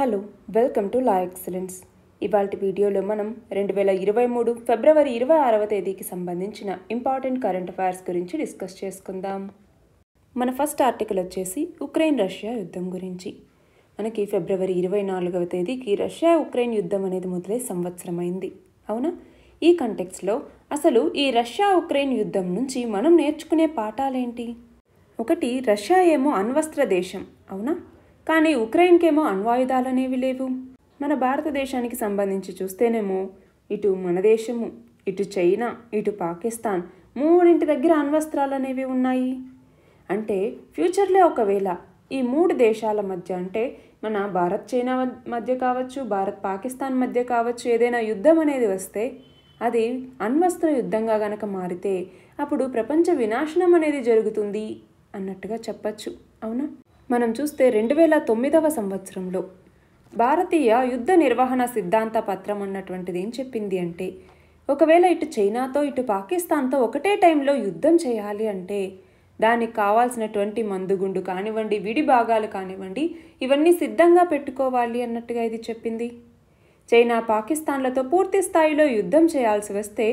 Hello welcome to la excellence ఇవాళ వీడియోలో మనం రెండు వేల ఇరవై మూడు ఫిబ్రవరి ఇరవై ఆరవ తేదీకి సంబంధించిన ఇంపార్టెంట్ కరెంట్ అఫైర్స్ గురించి డిస్కస్ చేసుకుందాం మన ఫస్ట్ ఆర్టికల్ వచ్చేసి ఉక్రెయిన్ రష్యా యుద్ధం గురించి మనకి ఫిబ్రవరి ఇరవై నాలుగవ తేదీకి రష్యా ఉక్రెయిన్ యుద్ధం అనేది మొదలై సంవత్సరమైంది అవునా ఈ కంటెక్స్లో అసలు ఈ రష్యా ఉక్రెయిన్ యుద్ధం నుంచి మనం నేర్చుకునే పాఠాలేంటి ఒకటి రష్యా ఏమో అణ్వస్త్ర దేశం అవునా కానీ ఉక్రెయిన్కేమో అణ్వాయుధాలు అనేవి లేవు మన భారతదేశానికి సంబంధించి చూస్తేనేమో ఇటు మన దేశము ఇటు చైనా ఇటు పాకిస్తాన్ మూడింటి దగ్గర అణ్వస్త్రాలు అనేవి ఉన్నాయి అంటే ఫ్యూచర్లో ఒకవేళ ఈ మూడు దేశాల మధ్య అంటే మన భారత్ చైనా మధ్య కావచ్చు భారత్ పాకిస్తాన్ మధ్య కావచ్చు ఏదైనా యుద్ధం అనేది వస్తే అది అణ్వస్త్ర యుద్ధంగా గనక మారితే అప్పుడు ప్రపంచ వినాశనం అనేది జరుగుతుంది అన్నట్టుగా చెప్పచ్చు అవునా మనం చూస్తే రెండు వేల తొమ్మిదవ సంవత్సరంలో భారతీయ యుద్ధ నిర్వహణ సిద్ధాంత పత్రం అన్నటువంటిది ఏం చెప్పింది అంటే ఒకవేళ ఇటు చైనాతో ఇటు పాకిస్తాన్తో ఒకటే టైంలో యుద్ధం చేయాలి అంటే దానికి కావాల్సినటువంటి మందుగుండు కానివ్వండి విడి భాగాలు కానివ్వండి ఇవన్నీ సిద్ధంగా పెట్టుకోవాలి అన్నట్టుగా ఇది చెప్పింది చైనా పాకిస్తాన్లతో పూర్తి స్థాయిలో యుద్ధం చేయాల్సి వస్తే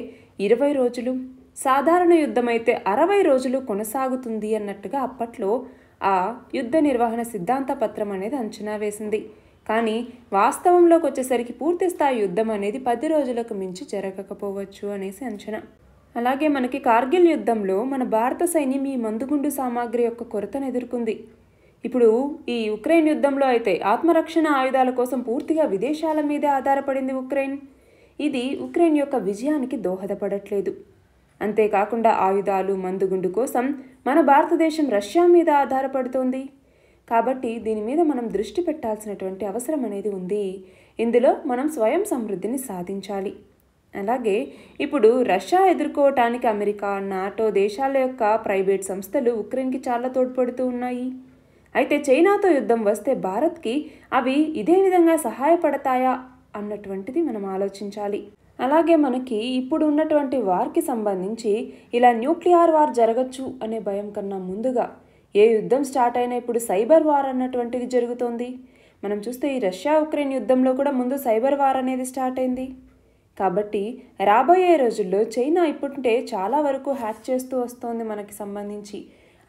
ఇరవై రోజులు సాధారణ యుద్ధమైతే అరవై రోజులు కొనసాగుతుంది అన్నట్టుగా అప్పట్లో ఆ యుద్ధ నిర్వహణ సిద్ధాంత పత్రం అనేది అంచనా వేసింది కానీ వాస్తవంలోకి వచ్చేసరికి పూర్తి స్థాయి యుద్ధం అనేది పది రోజులకు మించి జరగకపోవచ్చు అనేసి అంచనా అలాగే మనకి కార్గిల్ యుద్ధంలో మన భారత సైన్యం ఈ మందుగుండు సామాగ్రి యొక్క కొరతను ఎదుర్కొంది ఇప్పుడు ఈ ఉక్రెయిన్ యుద్ధంలో అయితే ఆత్మరక్షణ ఆయుధాల కోసం పూర్తిగా విదేశాల మీదే ఆధారపడింది ఉక్రెయిన్ ఇది ఉక్రెయిన్ యొక్క విజయానికి దోహదపడట్లేదు అంతేకాకుండా ఆయుధాలు మందుగుండు కోసం మన భారతదేశం రష్యా మీద ఆధారపడుతోంది కాబట్టి దీని మీద మనం దృష్టి పెట్టాల్సినటువంటి అవసరం అనేది ఉంది ఇందులో మనం స్వయం సమృద్ధిని సాధించాలి అలాగే ఇప్పుడు రష్యా ఎదుర్కోవటానికి అమెరికా నాటో దేశాల యొక్క ప్రైవేట్ సంస్థలు ఉక్రెయిన్కి చాలా తోడ్పడుతూ ఉన్నాయి అయితే చైనాతో యుద్ధం వస్తే భారత్కి అవి ఇదే విధంగా సహాయపడతాయా అన్నటువంటిది మనం ఆలోచించాలి అలాగే మనకి ఇప్పుడు ఉన్నటువంటి వార్కి సంబంధించి ఇలా న్యూక్లియర్ వార్ జరగచ్చు అనే భయం కన్నా ముందుగా ఏ యుద్ధం స్టార్ట్ అయినా ఇప్పుడు సైబర్ వార్ అన్నటువంటిది జరుగుతోంది మనం చూస్తే ఈ రష్యా ఉక్రెయిన్ యుద్ధంలో కూడా ముందు సైబర్ వార్ అనేది స్టార్ట్ అయింది కాబట్టి రాబోయే రోజుల్లో చైనా ఇప్పుడుంటే చాలా వరకు హ్యాక్ చేస్తూ వస్తోంది మనకి సంబంధించి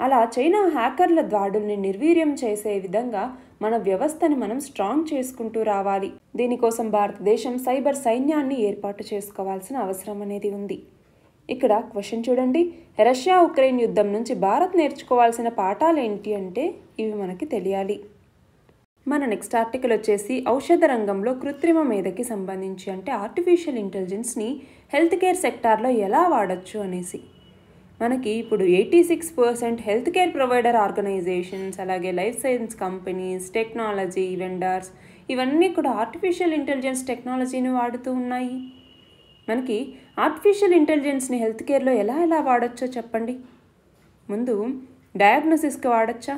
అలా చైనా హ్యాకర్ల దాడుల్ని నిర్వీర్యం చేసే విధంగా మన వ్యవస్థని మనం స్ట్రాంగ్ చేసుకుంటూ రావాలి దీనికోసం భారతదేశం సైబర్ సైన్యాన్ని ఏర్పాటు చేసుకోవాల్సిన అవసరం అనేది ఉంది ఇక్కడ క్వశ్చన్ చూడండి రష్యా ఉక్రెయిన్ యుద్ధం నుంచి భారత్ నేర్చుకోవాల్సిన పాఠాలు ఏంటి అంటే ఇవి మనకి తెలియాలి మన నెక్స్ట్ ఆర్టికల్ వచ్చేసి ఔషధ రంగంలో కృత్రిమ మేధకి సంబంధించి అంటే ఆర్టిఫిషియల్ ఇంటెలిజెన్స్ని హెల్త్ కేర్ సెక్టార్లో ఎలా వాడచ్చు అనేసి మనకి ఇప్పుడు eighty six percent health care provider organisations అలాగే life science companies technology vendors ఇవన్నీ కూడా ఆర్టిఫిషియల్ ఇంటెలిజెన్స్ టెక్నాలజీని వాడుతూ ఉన్నాయి మనకి ఆర్టిఫిషియల్ ఇంటెలిజెన్స్ని హెల్త్ కేర్లో ఎలా ఎలా వాడచ్చో చెప్పండి ముందు డయాగ్నోసిస్కి వాడచ్చా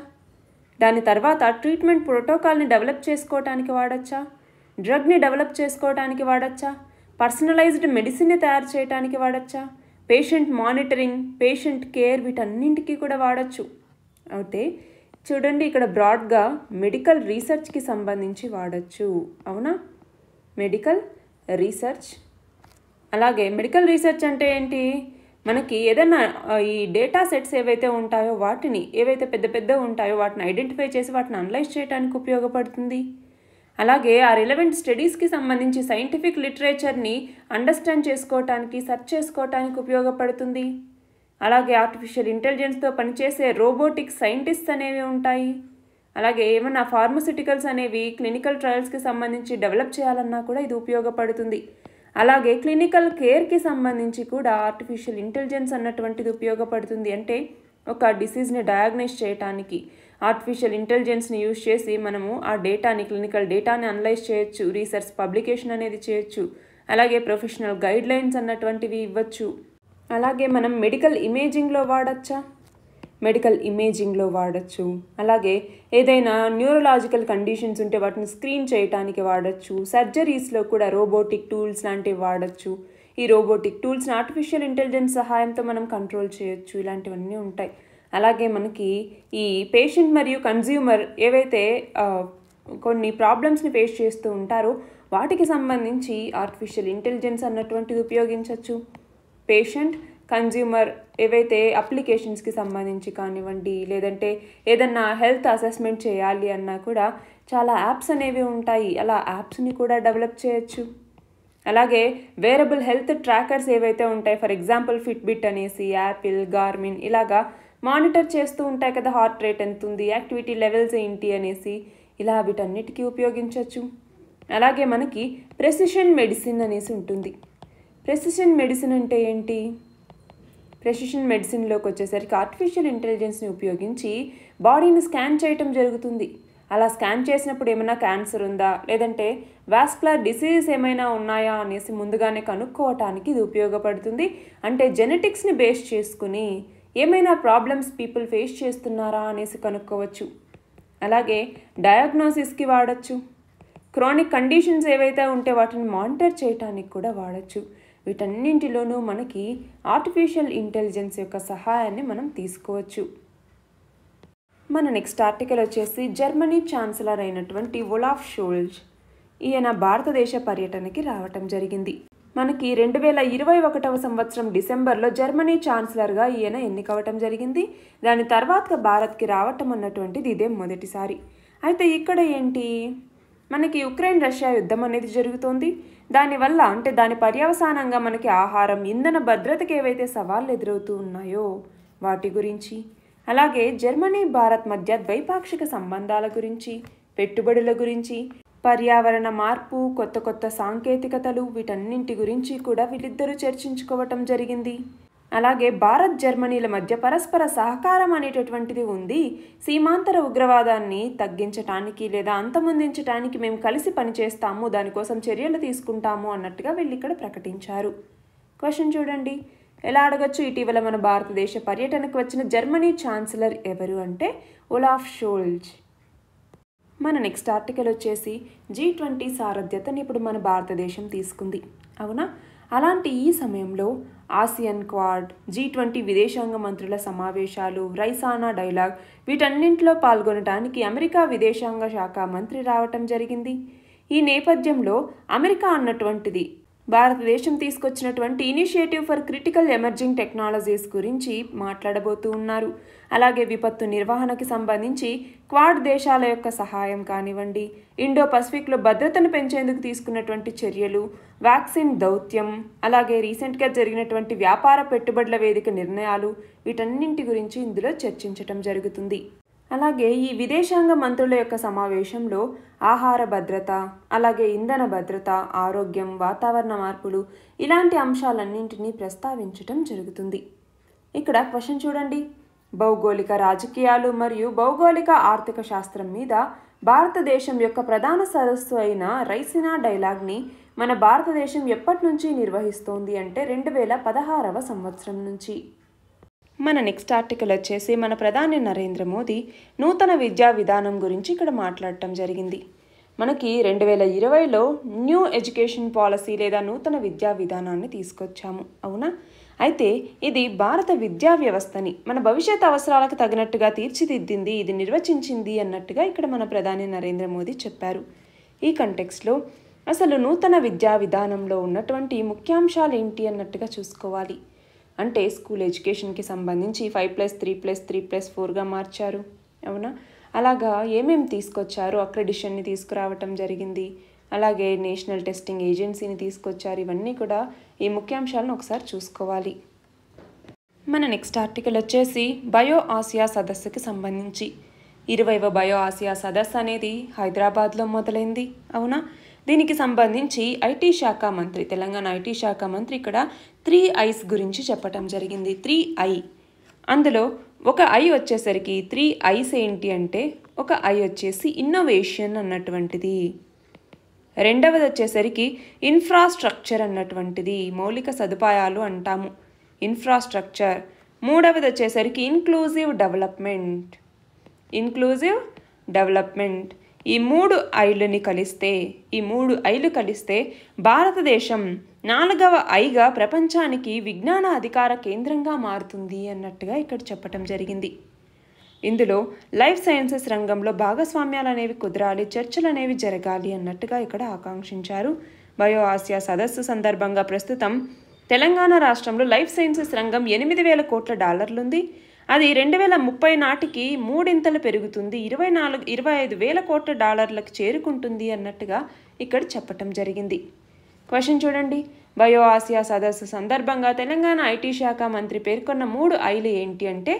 దాని తర్వాత ట్రీట్మెంట్ ప్రోటోకాల్ని డెవలప్ చేసుకోవటానికి వాడచ్చా డ్రగ్ని డెవలప్ చేసుకోవటానికి వాడచ్చా పర్సనలైజ్డ్ మెడిసిన్ని తయారు చేయడానికి వాడచ్చా పేషెంట్ మానిటరింగ్ పేషెంట్ కేర్ వీటన్నింటికి కూడా వాడచ్చు అయితే చూడండి ఇక్కడ బ్రాడ్గా మెడికల్ రీసెర్చ్కి సంబంధించి వాడచ్చు అవునా మెడికల్ రీసెర్చ్ అలాగే మెడికల్ రీసెర్చ్ అంటే ఏంటి మనకి ఏదైనా ఈ డేటా సెట్స్ ఏవైతే ఉంటాయో వాటిని ఏవైతే పెద్ద పెద్ద ఉంటాయో వాటిని ఐడెంటిఫై చేసి వాటిని అనలైజ్ చేయడానికి ఉపయోగపడుతుంది అలాగే ఆ రిలవెంట్ స్టడీస్కి సంబంధించి సైంటిఫిక్ లిటరేచర్ని అండర్స్టాండ్ చేసుకోవటానికి సెర్చ్ చేసుకోవటానికి ఉపయోగపడుతుంది అలాగే ఆర్టిఫిషియల్ ఇంటెలిజెన్స్తో పనిచేసే రోబోటిక్ సైంటిస్ట్ అనేవి ఉంటాయి అలాగే ఏమైనా ఫార్మసిటికల్స్ అనేవి క్లినికల్ ట్రయల్స్కి సంబంధించి డెవలప్ చేయాలన్నా కూడా ఇది ఉపయోగపడుతుంది అలాగే క్లినికల్ కేర్కి సంబంధించి కూడా ఆర్టిఫిషియల్ ఇంటెలిజెన్స్ అన్నటువంటిది ఉపయోగపడుతుంది అంటే ఒక డిసీజ్ని డయాగ్నైజ్ చేయటానికి ఆర్టిఫిషియల్ ఇంటెలిజెన్స్ని యూజ్ చేసి మనము ఆ డేటాని క్లినికల్ డేటాని అనలైజ్ చేయొచ్చు రీసెర్చ్ పబ్లికేషన్ అనేది చేయొచ్చు అలాగే ప్రొఫెషనల్ గైడ్ లైన్స్ అన్నటువంటివి ఇవ్వచ్చు అలాగే మనం మెడికల్ ఇమేజింగ్లో వాడచ్చా మెడికల్ ఇమేజింగ్లో వాడచ్చు అలాగే ఏదైనా న్యూరలాజికల్ కండిషన్స్ ఉంటే వాటిని స్క్రీన్ చేయడానికి వాడచ్చు సర్జరీస్లో కూడా రోబోటిక్ టూల్స్ లాంటివి వాడచ్చు ఈ రోబోటిక్ టూల్స్ని ఆర్టిఫిషియల్ ఇంటెలిజెన్స్ సహాయంతో మనం కంట్రోల్ చేయొచ్చు ఇలాంటివన్నీ ఉంటాయి అలాగే మనకి ఈ పేషెంట్ మరియు కన్జ్యూమర్ ఏవైతే కొన్ని ప్రాబ్లమ్స్ని ఫేస్ చేస్తూ ఉంటారో వాటికి సంబంధించి ఆర్టిఫిషియల్ ఇంటెలిజెన్స్ అన్నటువంటిది ఉపయోగించవచ్చు పేషెంట్ కన్జ్యూమర్ ఏవైతే అప్లికేషన్స్కి సంబంధించి కానివ్వండి లేదంటే ఏదన్నా హెల్త్ అసెస్మెంట్ చేయాలి అన్నా కూడా చాలా యాప్స్ అనేవి ఉంటాయి అలా యాప్స్ని కూడా డెవలప్ చేయొచ్చు అలాగే వేరబుల్ హెల్త్ ట్రాకర్స్ ఏవైతే ఉంటాయి ఫర్ ఎగ్జాంపుల్ ఫిట్బిట్ అనేసి యాపిల్ గార్మిన్ ఇలాగా మానిటర్ చేస్తూ ఉంటాయి కదా హార్ట్ రేట్ ఎంత ఉంది యాక్టివిటీ లెవెల్స్ ఏంటి అనేసి ఇలా వీటన్నిటికీ ఉపయోగించవచ్చు అలాగే మనకి ప్రెసిషన్ మెడిసిన్ అనేసి ఉంటుంది ప్రెసిషన్ మెడిసిన్ అంటే ఏంటి ప్రెసిషన్ మెడిసిన్లోకి వచ్చేసరికి ఆర్టిఫిషియల్ ఇంటెలిజెన్స్ని ఉపయోగించి బాడీని స్కాన్ చేయటం జరుగుతుంది అలా స్కాన్ చేసినప్పుడు ఏమైనా క్యాన్సర్ ఉందా లేదంటే వాస్క్లర్ డిసీజ్ ఏమైనా ఉన్నాయా అనేసి ముందుగానే కనుక్కోవటానికి ఇది ఉపయోగపడుతుంది అంటే జెనెటిక్స్ని బేస్ చేసుకుని ఏమైనా ప్రాబ్లమ్స్ పీపుల్ ఫేస్ చేస్తున్నారా అనేసి కనుక్కోవచ్చు అలాగే డయాగ్నోసిస్కి వాడచ్చు క్రానిక్ కండిషన్స్ ఏవైతే ఉంటే వాటిని మానిటర్ చేయటానికి కూడా వాడచ్చు వీటన్నింటిలోనూ మనకి ఆర్టిఫిషియల్ ఇంటెలిజెన్స్ యొక్క సహాయాన్ని మనం తీసుకోవచ్చు మన నెక్స్ట్ ఆర్టికల్ వచ్చేసి జర్మనీ ఛాన్సలర్ అయినటువంటి ఒలాఫ్ షోల్జ్ ఈయన భారతదేశ పర్యటనకి రావటం జరిగింది మనకి రెండు వేల ఇరవై ఒకటవ సంవత్సరం డిసెంబర్లో జర్మనీ ఛాన్సలర్గా ఈయన ఎన్నికవటం జరిగింది దాని తర్వాత భారత్కి రావటం అన్నటువంటిది ఇదే మొదటిసారి అయితే ఇక్కడ ఏంటి మనకి ఉక్రెయిన్ రష్యా యుద్ధం అనేది జరుగుతోంది దానివల్ల అంటే దాని పర్యవసానంగా మనకి ఆహారం ఇంధన భద్రతకి ఏవైతే సవాళ్ళు ఎదురవుతూ ఉన్నాయో వాటి గురించి అలాగే జర్మనీ భారత్ మధ్య ద్వైపాక్షిక సంబంధాల గురించి పెట్టుబడుల గురించి పర్యావరణ మార్పు కొత్త కొత్త సాంకేతికతలు వీటన్నింటి గురించి కూడా వీళ్ళిద్దరూ చర్చించుకోవటం జరిగింది అలాగే భారత్ జర్మనీల మధ్య పరస్పర సహకారం అనేటటువంటిది ఉంది సీమాంతర ఉగ్రవాదాన్ని తగ్గించటానికి లేదా అంతమొందించటానికి మేము కలిసి పనిచేస్తాము దానికోసం చర్యలు తీసుకుంటాము అన్నట్టుగా వీళ్ళు ఇక్కడ ప్రకటించారు క్వశ్చన్ చూడండి ఎలా అడగచ్చు ఇటీవల మన భారతదేశ పర్యటనకు వచ్చిన జర్మనీ ఛాన్సలర్ ఎవరు అంటే ఒలాఫ్ షోల్జ్ మన నెక్స్ట్ ఆర్టికల్ వచ్చేసి జీ ట్వంటీ సారథ్యతను ఇప్పుడు మన భారతదేశం తీసుకుంది అవునా అలాంటి ఈ సమయంలో ఆసియన్ క్వాడ్ జీ ట్వంటీ విదేశాంగ మంత్రుల సమావేశాలు రైసానా డైలాగ్ వీటన్నింటిలో పాల్గొనడానికి అమెరికా విదేశాంగ శాఖ మంత్రి రావటం జరిగింది ఈ నేపథ్యంలో అమెరికా అన్నటువంటిది భారతదేశం తీసుకొచ్చినటువంటి initiative for critical emerging technologies గురించి మాట్లాడబోతూ ఉన్నారు అలాగే విపత్తు నిర్వహణకి సంబంధించి క్వాడ్ దేశాల యొక్క సహాయం కానివ్వండి ఇండో పసిఫిక్లో భద్రతను పెంచేందుకు తీసుకున్నటువంటి చర్యలు వ్యాక్సిన్ దౌత్యం అలాగే రీసెంట్గా జరిగినటువంటి వ్యాపార పెట్టుబడుల వేదిక నిర్ణయాలు వీటన్నింటి గురించి ఇందులో చర్చించటం జరుగుతుంది అలాగే ఈ విదేశాంగ మంత్రుల యొక్క సమావేశంలో ఆహార భద్రత అలాగే ఇంధన భద్రత ఆరోగ్యం వాతావరణ మార్పులు ఇలాంటి అంశాలన్నింటినీ ప్రస్తావించటం జరుగుతుంది ఇక్కడ క్వశ్చన్ చూడండి భౌగోళిక రాజకీయాలు మరియు భౌగోళిక ఆర్థిక శాస్త్రం మీద భారతదేశం యొక్క ప్రధాన సదస్సు అయిన రైసినా డైలాగ్ని మన భారతదేశం ఎప్పటి నుంచి నిర్వహిస్తోంది అంటే రెండు వేల పదహారవ సంవత్సరం నుంచి మన నెక్స్ట్ ఆర్టికల్ వచ్చేసి మన ప్రధాని నరేంద్ర మోదీ నూతన విద్యా విధానం గురించి ఇక్కడ మాట్లాడటం జరిగింది మనకి రెండు వేల ఇరవైలో న్యూ ఎడ్యుకేషన్ పాలసీ లేదా నూతన విద్యా విధానాన్ని తీసుకొచ్చాము అవునా అయితే ఇది భారత విద్యా వ్యవస్థని మన భవిష్యత్ అవసరాలకు తగినట్టుగా తీర్చిదిద్దింది ఇది నిర్వచించింది అన్నట్టుగా ఇక్కడ మన ప్రధాని నరేంద్ర మోదీ చెప్పారు ఈ కంటెక్స్లో అసలు నూతన విద్యా విధానంలో ఉన్నటువంటి ముఖ్యాంశాలు ఏంటి అన్నట్టుగా చూసుకోవాలి అంటే స్కూల్ ఎడ్యుకేషన్కి సంబంధించి five plus three plus three plus ఫోర్గా మార్చారు అవునా అలాగా ఏమేమి తీసుకొచ్చారు అక్రెడిషన్ని తీసుకురావటం జరిగింది అలాగే నేషనల్ టెస్టింగ్ ఏజెన్సీని తీసుకొచ్చారు ఇవన్నీ కూడా ఈ ముఖ్యాంశాలను ఒకసారి చూసుకోవాలి మన నెక్స్ట్ ఆర్టికల్ వచ్చేసి బయో ఆసియా సదస్సుకి సంబంధించి ఇరవైవ బయో ఆసియా సదస్సు అనేది హైదరాబాద్లో మొదలైంది అవునా దీనికి సంబంధించి ఐటీ శాఖ మంత్రి తెలంగాణ ఐటీ శాఖ మంత్రి ఇక్కడ త్రీ ఐస్ గురించి చెప్పటం జరిగింది త్రీ ఐ అందులో ఒక ఐ వచ్చేసరికి త్రీ ఐస్ ఏంటి అంటే ఒక ఐ వచ్చేసి ఇన్నోవేషన్ అన్నటువంటిది రెండవది వచ్చేసరికి ఇన్ఫ్రాస్ట్రక్చర్ అన్నటువంటిది మౌలిక సదుపాయాలు అంటాము ఇన్ఫ్రాస్ట్రక్చర్ మూడవది వచ్చేసరికి ఇన్క్లూజివ్ డెవలప్మెంట్ ఇన్క్లూజివ్ డెవలప్మెంట్ ఈ మూడు ఐలుని కలిస్తే ఈ మూడు ఐలు కలిస్తే భారతదేశం నాలుగవ ఐగా ప్రపంచానికి విజ్ఞాన అధికార కేంద్రంగా మారుతుంది అన్నట్టుగా ఇక్కడ చెప్పటం జరిగింది ఇందులో లైఫ్ సైన్సెస్ రంగంలో భాగస్వామ్యాలు అనేవి కుదరాలి చర్చలు అనేవి జరగాలి అన్నట్టుగా ఇక్కడ ఆకాంక్షించారు బయో ఆసియా సదస్సు సందర్భంగా ప్రస్తుతం తెలంగాణ రాష్ట్రంలో లైఫ్ సైన్సెస్ రంగం ఎనిమిది వేల కోట్ల డాలర్లుంది అది రెండు వేల ముప్పై నాటికి మూడింతలు పెరుగుతుంది ఇరవై నాలుగు ఇరవై ఐదు వేల కోట్ల డాలర్లకు చేరుకుంటుంది అన్నట్టుగా ఇక్కడ చెప్పటం జరిగింది క్వశ్చన్ చూడండి బయో ఆసియా సదస్సు సందర్భంగా తెలంగాణ ఐటీ శాఖ మంత్రి పేర్కొన్న మూడు ఐలు ఏంటి అంటే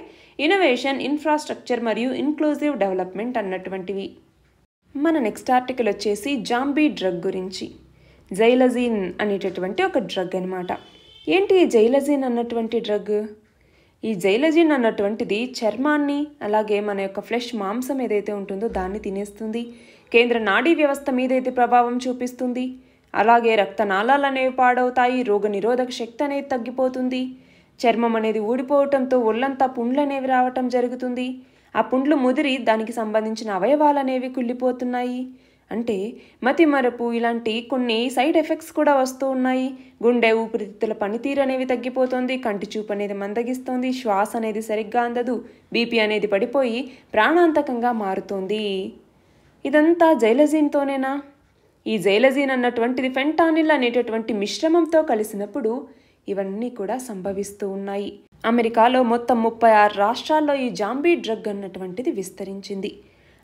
ఇన్నోవేషన్ ఇన్ఫ్రాస్ట్రక్చర్ మరియు ఇన్క్లూజివ్ డెవలప్మెంట్ అన్నటువంటివి మన నెక్స్ట్ ఆర్టికల్ వచ్చేసి జాంబీ డ్రగ్ గురించి జైలజీన్ అనేటటువంటి ఒక డ్రగ్ అనమాట ఏంటి ఈ జైలజీన్ అన్నటువంటి డ్రగ్ ఈ జైలజిన్ అన్నటువంటిది చర్మాన్ని అలాగే మన యొక్క ఫ్లెష్ మాంసం ఏదైతే ఉంటుందో దాన్ని తినేస్తుంది కేంద్ర నాడీ వ్యవస్థ మీదైతే ప్రభావం చూపిస్తుంది అలాగే రక్తనాళాలు అనేవి పాడవుతాయి రోగనిరోధక శక్తి అనేది తగ్గిపోతుంది చర్మం అనేది ఊడిపోవటంతో ఒళ్ళంతా పుండ్లు అనేవి రావటం జరుగుతుంది ఆ పుండ్లు ముదిరి దానికి సంబంధించిన అవయవాలు అనేవి కుళ్ళిపోతున్నాయి అంటే మతిమరపు ఇలాంటి కొన్ని సైడ్ ఎఫెక్ట్స్ కూడా వస్తూ ఉన్నాయి గుండె ఊపిరితిత్తుల పనితీరు అనేవి తగ్గిపోతుంది కంటి చూపు అనేది మందగిస్తుంది శ్వాస అనేది సరిగ్గా అందదు బీపీ అనేది పడిపోయి ప్రాణాంతకంగా మారుతుంది ఇదంతా జైలజీన్తోనేనా ఈ జైలజీన్ అన్నటువంటిది ఫెంటానిల్ అనేటటువంటి మిశ్రమంతో కలిసినప్పుడు ఇవన్నీ కూడా సంభవిస్తూ ఉన్నాయి అమెరికాలో మొత్తం ముప్పై ఆరు రాష్ట్రాల్లో ఈ జాంబీ డ్రగ్ అన్నటువంటిది విస్తరించింది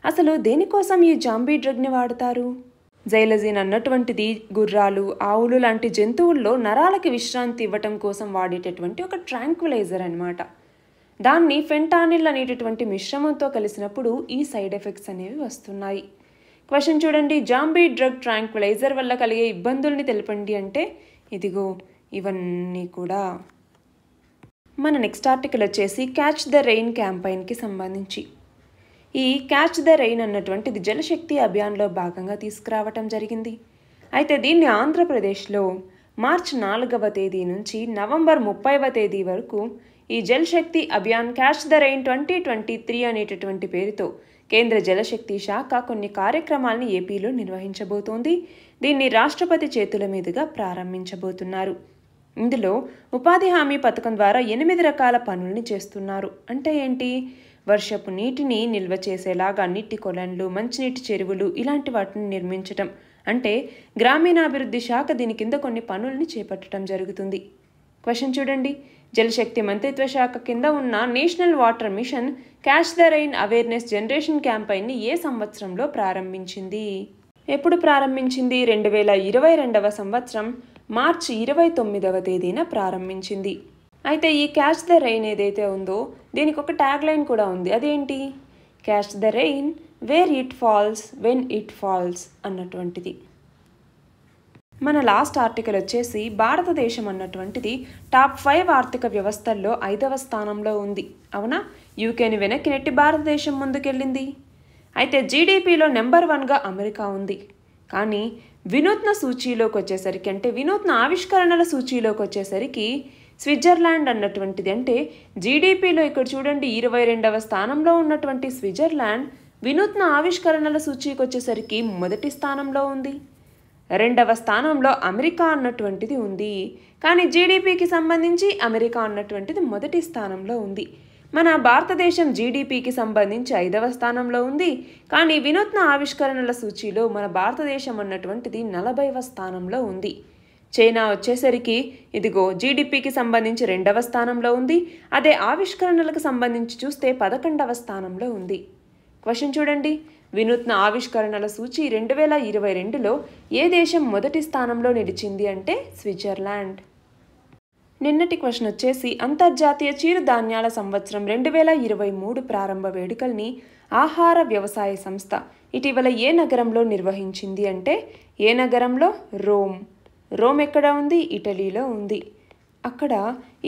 అసలు దేనికోసం ఈ జాంబీ డ్రగ్ని వాడతారు జైలజిన్ అన్నటువంటిది గుర్రాలు ఆవులు లాంటి జంతువుల్లో నరాలకి విశ్రాంతి ఇవ్వటం కోసం వాడేటటువంటి ఒక ట్రాంక్విలైజర్ అనమాట దాన్ని ఫెంటానిల్ అనేటటువంటి మిశ్రమంతో కలిసినప్పుడు ఈ సైడ్ ఎఫెక్ట్స్ అనేవి వస్తున్నాయి క్వశ్చన్ చూడండి జాంబీ డ్రగ్ ట్రాంక్విలైజర్ వల్ల కలిగే ఇబ్బందుల్ని తెలపండి అంటే ఇదిగో ఇవన్నీ కూడా మన నెక్స్ట్ ఆర్టికల్ వచ్చేసి క్యాచ్ ద రెయిన్ క్యాంపెయిన్కి సంబంధించి ఈ క్యాచ్ ద రెయిన్ అన్నటువంటిది జలశక్తి అభియాన్లో భాగంగా తీసుకురావటం జరిగింది అయితే దీన్ని ఆంధ్రప్రదేశ్లో మార్చ్ నాలుగవ తేదీ నుంచి నవంబర్ ముప్పైవ తేదీ వరకు ఈ Jal Shakti Abhiyan catch the rain twenty twenty three అనేటటువంటి పేరుతో కేంద్ర జలశక్తి శాఖ కొన్ని కార్యక్రమాలను ఏపీలో నిర్వహించబోతోంది దీన్ని రాష్ట్రపతి చేతుల మీదుగా ప్రారంభించబోతున్నారు ఇందులో ఉపాధి హామీ పథకం ద్వారా ఎనిమిది రకాల పనుల్ని చేస్తున్నారు అంటే ఏంటి వర్షపు నీటిని నిల్వ చేసేలాగా నీటి కొలన్లు మంచినీటి చెరువులు ఇలాంటి వాటిని నిర్మించటం అంటే గ్రామీణాభివృద్ధి శాఖ దీని కింద కొన్ని పనుల్ని చేపట్టడం జరుగుతుంది క్వశ్చన్ చూడండి జలశక్తి మంత్రిత్వ శాఖ కింద ఉన్న national water mission catch the rain awareness generation క్యాంపైన్ని ఏ సంవత్సరంలో ప్రారంభించింది ఎప్పుడు ప్రారంభించింది రెండు వేల ఇరవై రెండవ సంవత్సరం మార్చి ఇరవై తొమ్మిదవ తేదీన ప్రారంభించింది అయితే ఈ క్యాచ్ ద రెయిన్ ఏదైతే ఉందో దీనికి ఒక ట్యాగ్ లైన్ కూడా ఉంది అదేంటి catch the rain where it falls when it falls అన్నటువంటిది మన లాస్ట్ ఆర్టికల్ వచ్చేసి భారతదేశం అన్నటువంటిది టాప్ ఫైవ్ ఆర్థిక వ్యవస్థల్లో ఐదవ స్థానంలో ఉంది అవునా యూకేని వెనక్కి నెట్టి భారతదేశం ముందుకెళ్ళింది అయితే జీడిపిలో నెంబర్ వన్గా అమెరికా ఉంది కానీ వినూత్న సూచీలోకి వచ్చేసరికి అంటే వినూత్న ఆవిష్కరణల సూచీలోకి వచ్చేసరికి స్విట్జర్లాండ్ అన్నటువంటిది అంటే జీడిపిలో ఇక్కడ చూడండి ఇరవై రెండవ స్థానంలో ఉన్నటువంటి స్విట్జర్లాండ్ వినూత్న ఆవిష్కరణల సూచీకి వచ్చేసరికి మొదటి స్థానంలో ఉంది రెండవ స్థానంలో అమెరికా అన్నటువంటిది ఉంది కానీ జీడిపికి సంబంధించి అమెరికా అన్నటువంటిది మొదటి స్థానంలో ఉంది మన భారతదేశం జీడిపికి సంబంధించి ఐదవ స్థానంలో ఉంది కానీ వినూత్న ఆవిష్కరణల సూచీలో మన భారతదేశం అన్నటువంటిది నలభైవ స్థానంలో ఉంది చైనా వచ్చేసరికి ఇదిగో జీడిపికి సంబంధించి రెండవ స్థానంలో ఉంది అదే ఆవిష్కరణలకు సంబంధించి చూస్తే పదకొండవ స్థానంలో ఉంది క్వశ్చన్ చూడండి వినూత్న ఆవిష్కరణల సూచి రెండు వేల ఇరవై రెండులో ఏ దేశం మొదటి స్థానంలో నిలిచింది అంటే స్విట్జర్లాండ్ నిన్నటి క్వశ్చన్ వచ్చేసి అంతర్జాతీయ చిరుధాన్యాల సంవత్సరం రెండు వేల ఇరవై మూడు ప్రారంభ వేడుకల్ని ఆహార వ్యవసాయ సంస్థ ఇటీవల ఏ నగరంలో నిర్వహించింది అంటే ఏ నగరంలో రోమ్ రోమ్ ఎక్కడ ఉంది ఇటలీలో ఉంది అక్కడ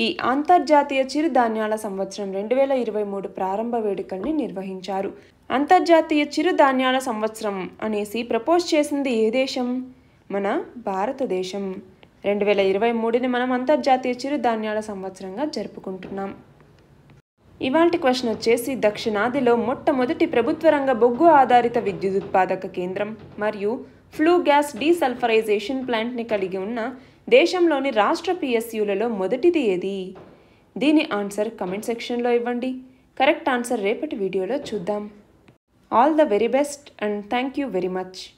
ఈ అంతర్జాతీయ చిరుధాన్యాల సంవత్సరం రెండు వేల ఇరవై మూడు ప్రారంభ వేడుకల్ని నిర్వహించారు అంతర్జాతీయ చిరుధాన్యాల సంవత్సరం అనేసి ప్రపోజ్ చేసింది ఏ దేశం మన భారతదేశం రెండు వేల ఇరవై మూడుని మనం అంతర్జాతీయ చిరుధాన్యాల సంవత్సరంగా జరుపుకుంటున్నాం ఇవాల్టి క్వశ్చన్ వచ్చేసి దక్షిణాదిలో మొట్టమొదటి ప్రభుత్వ రంగ బొగ్గు ఆధారిత విద్యుత్ ఉత్పాదక కేంద్రం మరియు ఫ్లూ గ్యాస్ డీసల్ఫరైజేషన్ ప్లాంట్ని కలిగి ఉన్న దేశంలోని రాష్ట్ర పిఎస్యులలో మొదటిది ఏది దీని ఆన్సర్ కమెంట్ సెక్షన్లో ఇవ్వండి కరెక్ట్ ఆన్సర్ రేపటి వీడియోలో చూద్దాం All the very best and thank you very much.